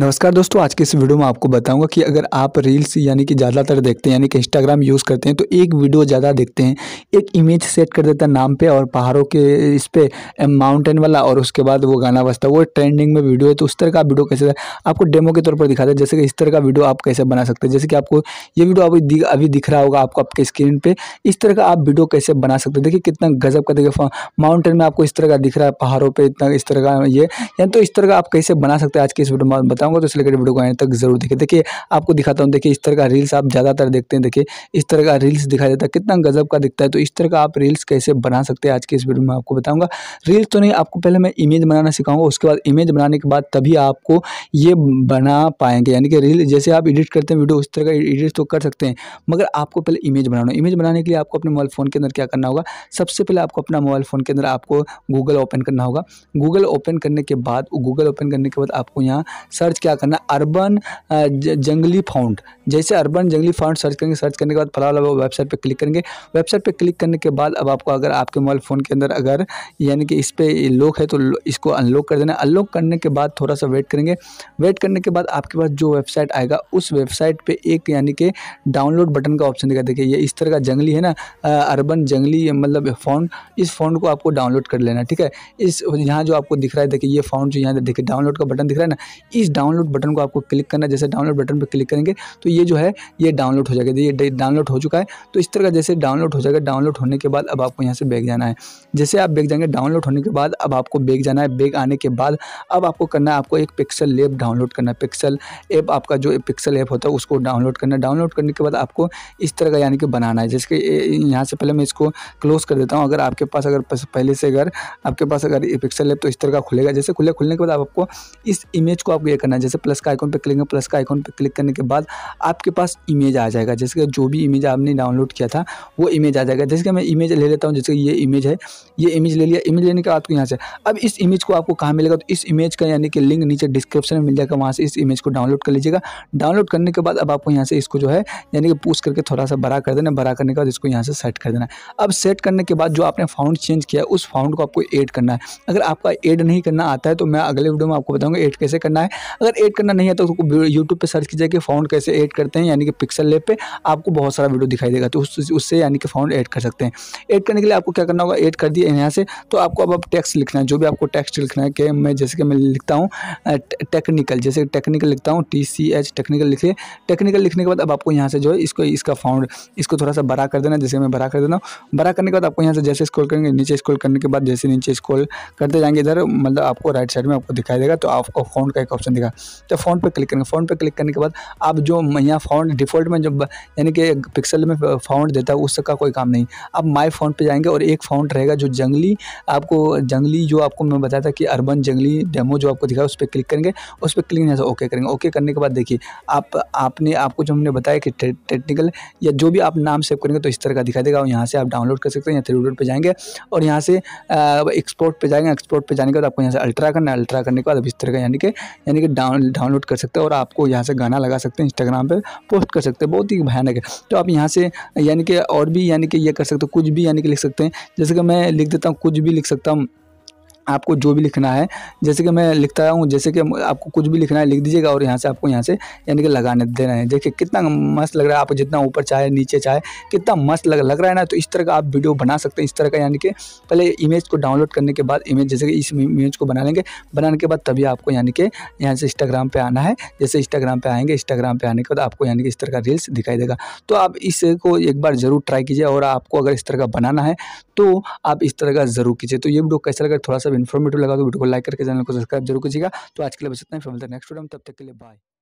नमस्कार दोस्तों आज के इस वीडियो में आपको बताऊंगा कि अगर आप रील्स यानी कि ज़्यादातर देखते हैं यानी कि इंस्टाग्राम यूज़ करते हैं तो एक वीडियो ज़्यादा देखते हैं एक इमेज सेट कर देता है नाम पे और पहाड़ों के इस पे माउंटेन वाला और उसके बाद वो गाना बजता है वो ट्रेंडिंग में वीडियो है तो उस तरह का वीडियो कैसे आपको डेमो के तौर पर दिखाते हैं जैसे कि इस तरह का वीडियो आप कैसे बना सकते हैं जैसे कि आपको ये वीडियो अभी अभी दिख रहा होगा आपको आपके स्क्रीन पर इस तरह का आप वीडियो कैसे बना सकते हैं देखिए कितना गजब का देखिए माउंटेन में आपको इस तरह का दिख रहा है पहाड़ों पर इतना इस तरह का ये या तो इस तरह का आप कैसे बना सकते हैं आज के इस वीडियो में बता बताऊँगा तो इसलिए वीडियो को आने तक जरूर देखें देखिए आपको दिखाता हूँ देखिए इस तरह का रील्स आप ज़्यादातर देखते हैं देखिए इस तरह का रील्स दिखाया जाता है कितना गजब का दिखता है तो इस तरह का आप रील्स कैसे बना सकते हैं आज की इस वीडियो में आपको बताऊँगा रील्स तो नहीं आपको पहले मैं इमेज बनाना सिखाऊंगा उसके बाद इमेज बनाने के बाद तभी आपको ये बना पाएंगे यानी कि रील जैसे आप एडिट करते हैं वीडियो उस तरह का एडिट तो कर सकते हैं मगर आपको पहले इमेज बनाना इमेज बनाने के लिए आपको अपने मोबाइल फ़ोन के अंदर क्या करना होगा सबसे पहले आपको अपना मोबाइल फ़ोन के अंदर आपको गूगल ओपन करना होगा गूगल ओपन करने के बाद गूगल ओपन करने के बाद आपको यहाँ सर्च सर्च क्या करना अर्बन जंगली फाउंड जैसे अर्बन जंगली फाउंड सर्च करेंगे सर्च करने के बाद फला वाला वेबसाइट पर क्लिक करेंगे वेबसाइट पर क्लिक करने के बाद अब आपको अगर आपके मोबाइल फ़ोन के अंदर अगर यानी कि इस पर लॉक है तो इसको अनलॉक कर देना अनलॉक करने के बाद थोड़ा सा वेट करेंगे वेट करने के बाद आपके पास जो वेबसाइट आएगा उस वेबसाइट पर एक यानी कि डाउनलोड बटन का ऑप्शन दिखा देखिए ये इस तरह का जंगली है ना अर्बन जंगली मतलब फाउंड इस फाउंड को आपको डाउनलोड कर लेना ठीक है इस यहाँ जो आपको दिख रहा है देखिए ये फाउंड जो यहाँ देखिए डाउनलोड का बटन दिख रहा है ना इस डाउनलोड बटन को आपको क्लिक करना जैसे डाउनलोड बटन पर क्लिक करेंगे तो ये जो है ये डाउनलोड हो जाएगा ये डाउनलोड हो चुका है तो इस तरह का जैसे डाउनलोड हो जाएगा डाउनलोड होने के बाद अब आपको यहाँ से बैग जाना है जैसे आप बैग जाएंगे डाउनलोड होने के बाद अब आपको बैग जाना है बैग आने के बाद अब आपको करना है आपको एक पिक्सल लेप डाउनलोड करना है पिक्सल ऐप आपका जो पिक्सल ऐप होता है उसको डाउनलोड करना है डाउनलोड करने के बाद आपको इस तरह का यानी कि बनाना है जैसे यहाँ से पहले मैं इसको क्लोज कर देता हूँ अगर आपके पास अगर पहले से अगर आपके पास अगर पिक्सल ऐप तो इस तरह का खुलेगा जैसे खुले खुलने के बाद आपको इस इमेज को आपको यह करना करना है जैसे प्लस का आइकॉन पर क्लिक करेंगे प्लस का आइकॉन पर क्लिक करने के बाद आपके पास इमेज आ जाएगा जैसे कि जो भी इमेज आपने डाउनलोड किया था वो इमेज आ जाएगा जैसे कि मैं इमेज ले लेता हूँ जैसे ये इमेज है ये इमेज ले लिया इमेज लेने के बाद यहाँ से अब इस इमेज को आपको कहाँ मिलेगा तो इस इमेज का यानी कि लिंक नीचे डिस्क्रिप्शन में मिल जाएगा वहाँ से इस इमेज को डाउनलोड कर लीजिएगा डाउनलोड करने के बाद अब आपको यहाँ से इसको जो है यानी कि पूछ करके थोड़ा सा बड़ा कर देना बड़ा करने के बाद इसको यहाँ से सेट कर देना अब सेट करने के बाद जो आपने फाउंड चेंज किया उस फाउंड को आपको एड करना है अगर आपका एड नहीं करना आता है तो मैं अगले वीडियो में आपको बताऊंगा एड कैसे करना है अगर एड करना नहीं आता तो यूट्यूब पर सर्च कीजिए कि फ़ाउंड कैसे एड करते हैं यानी कि पिक्सल लेप पर आपको बहुत सारा वीडियो दिखाई देगा तो उससे यानी कि फाउंड एड कर सकते हैं एड करने के लिए आपको क्या करना होगा एड कर दिए यहाँ से तो आपको अब अब टैक्स लिखना है जो भी आपको टैक्स लिखना है कि मैं जैसे कि मैं लिखता हूँ टेक्निकल जैसे टेक्निकल लिखता हूँ टी सी एच टेक्निकल लिखिए टेक्निकल लिखने के बाद अब आपको यहाँ से जो है इसको इसका फाउंड इसको थोड़ा सा बड़ा कर देना जैसे मैं बड़ा कर देना बड़ा करने के बाद आपको यहाँ से जैसे स्क्रॉल करेंगे नीचे स्क्रॉल करने के बाद जैसे नीचे स्क्रॉल करते जाएंगे इधर मतलब आपको राइट साइड में आपको दिखाई देगा तो आपको फाउंड का एक ऑप्शन दिखा तो फ़ॉन्ट पर क्लिक करेंगे फ़ॉन्ट पर क्लिक करने के बाद आप जो यहाँ फ़ॉन्ट डिफ़ॉल्ट में जब यानी कि पिक्सल में फ़ॉन्ट देता है उसका कोई काम नहीं आप माई फ़ॉन्ट पर जाएंगे और एक फ़ॉन्ट रहेगा जो जंगली आपको जंगली जो आपको मैं बताया था कि अर्बन जंगली डेमो जो आपको दिखाया उस पर क्लिक करेंगे उस पर क्लिक नहीं ओके करेंगे ओके करने के बाद देखिए आप आपने आपको जो हमने बताया कि टेक्निकल या जो भी आप नाम सेव करेंगे तो इस तरह का दिखा देगा और यहाँ से आप डाउनलोड कर सकते हैं या थ्री डॉट पर जाएंगे और यहाँ से एक्सपोर्ट पर जाएंगे एक्सपोर्ट पर जाने के बाद आपको यहाँ से अल्ट्रा करना अल्ट्रा करने के बाद अब इस तरह का यानी कि यानी कि डाउन डाउनलोड कर सकते हैं और आपको यहाँ से गाना लगा सकते हैं इंस्टाग्राम पर पोस्ट कर सकते हैं बहुत ही भयानक है तो आप यहाँ से यानी कि और भी यानी कि ये कर सकते हो कुछ भी यानी कि लिख सकते हैं जैसे कि मैं लिख देता हूँ कुछ भी लिख सकता हूँ आपको जो भी लिखना है जैसे कि मैं लिखता हूँ जैसे कि आपको कुछ भी लिखना है लिख दीजिएगा और यहाँ से आपको यहाँ से यानी कि लगाने देना है देखिए कितना मस्त लग रहा है आप जितना ऊपर चाहे नीचे चाहे कितना मस्त लग लग रहा है ना तो इस तरह का आप वीडियो बना सकते हैं इस तरह का यानी कि पहले इमेज को डाउनलोड करने के बाद इमेज जैसे कि इस इमेज को बना लेंगे बनाने के बाद तभी आपको यानी कि यहाँ से इंस्टाग्राम पर आना है जैसे इंस्टाग्राम पर आएंगे इंस्टाग्राम पर आने के बाद आपको यानी कि इस तरह का रील्स दिखाई देगा तो आप इसको एक बार ज़रूर ट्राई कीजिए और आपको अगर इस तरह का बनाना है तो आप इस तरह का ज़रूर कीजिए तो ये वीडियो कैसा लगा थोड़ा सा इन्फॉर्मेटिव लगा तो वीडियो को लाइक करके चैनल को सब्सक्राइब जरूर कीजिएगा तो आज के लिए बस इतना ही फिर मिलते हैं नेक्स्ट वीडियो में तब तक के लिए बाय